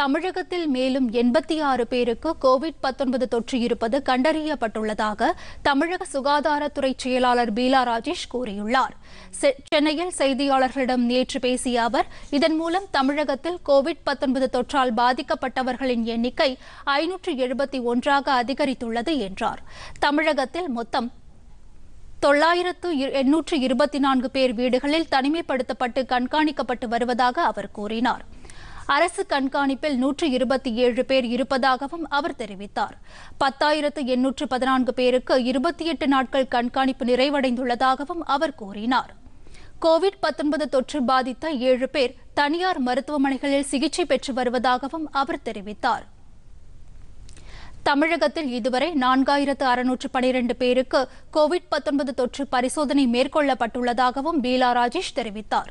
தமிழகத்தில் மேலும் எண்பத்தி ஆறு பேருக்கு கோவிட் பத்தொன்பது தொற்று இருப்பது கண்டறியப்பட்டுள்ளதாக தமிழக சுகாதாரத்துறை செயலாளர் பீலா ராஜேஷ் கூறியுள்ளார் சென்னையில் செய்தியாளர்களிடம் நேற்று பேசிய அவர் இதன் மூலம் தமிழகத்தில் கோவிட் பத்தொன்பது தொற்றால் பாதிக்கப்பட்டவர்களின் எண்ணிக்கை ஐநூற்று எழுபத்தி ஒன்றாக அதிகரித்துள்ளது என்றார் தமிழகத்தில் மொத்தம் தொள்ளாயிரத்து எண்ணூற்று இருபத்தி நான்கு பேர் வீடுகளில் தனிமைப்படுத்தப்பட்டு கண்காணிக்கப்பட்டு வருவதாக அவர் கூறினார் அரசு கண்காணிப்பில் நூற்று இருபத்தி ஏழு பேர் இருப்பதாகவும் அவர் தெரிவித்தார் பத்தாயிரத்து எண்ணூற்று பதினான்கு பேருக்கு இருபத்தி எட்டு நாட்கள் கண்காணிப்பு நிறைவடைந்துள்ளதாகவும் அவர் கூறினார் கோவிட் பத்தொன்பது தொற்று பாதித்த ஏழு பேர் தனியார் மருத்துவமனைகளில் சிகிச்சை பெற்று வருவதாகவும் அவர் தெரிவித்தார் தமிழகத்தில் இதுவரை நான்காயிரத்து அறுநூற்று பனிரெண்டு பேருக்கு கோவிட் தொற்று பரிசோதனை மேற்கொள்ளப்பட்டுள்ளதாகவும் பீலா ராஜேஷ் தெரிவித்தார்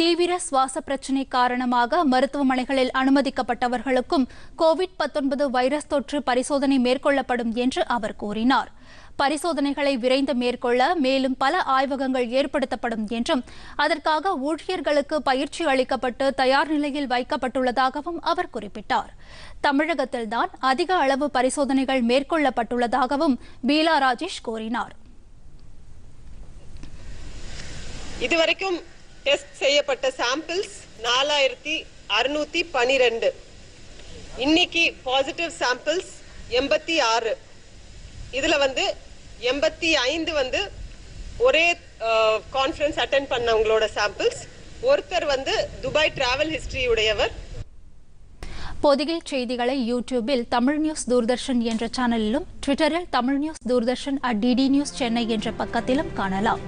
தீவிர சுவாச பிரச்சினை காரணமாக மருத்துவமனைகளில் அனுமதிக்கப்பட்டவர்களுக்கும் கோவிட் வைரஸ் தொற்று பரிசோதனை மேற்கொள்ளப்படும் என்று அவர் கூறினார் பரிசோதனைகளை விரைந்து மேற்கொள்ள மேலும் பல ஆய்வகங்கள் ஏற்படுத்தப்படும் என்றும் அதற்காக ஊழியர்களுக்கு பயிற்சி அளிக்கப்பட்டு தயார் நிலையில் வைக்கப்பட்டுள்ளதாகவும் அவர் குறிப்பிட்டார் தமிழகத்தில்தான் அதிக அளவு பரிசோதனைகள் மேற்கொள்ளப்பட்டுள்ளதாகவும் பீலா ராஜேஷ் கூறினார் இதுவரைக்கும் டெஸ்ட் செய்யப்பட்ட சாம்பிள்ஸ் நாலாயிரத்தி அறுநூத்தி பனிரெண்டு இன்னைக்கு பாசிட்டிவ் சாம்பிள்ஸ் எண்பத்தி ஆறு இதுல வந்து எண்பத்தி ஐந்து வந்து ஒரே கான்ஃபரன்ஸ் அட்டன் பண்ணவங்களோட சாம்பிள்ஸ் ஒருத்தர் வந்து துபாய் டிராவல் ஹிஸ்டரி உடையவர் பொதிகை செய்திகளை யூடியூபில் தமிழ் நியூஸ் தூர்தர்ஷன் என்ற சேனலிலும் ட்விட்டரில் Tamil news Doordarshan at DD news Chennai என்ற பக்கத்திலும் காணலாம்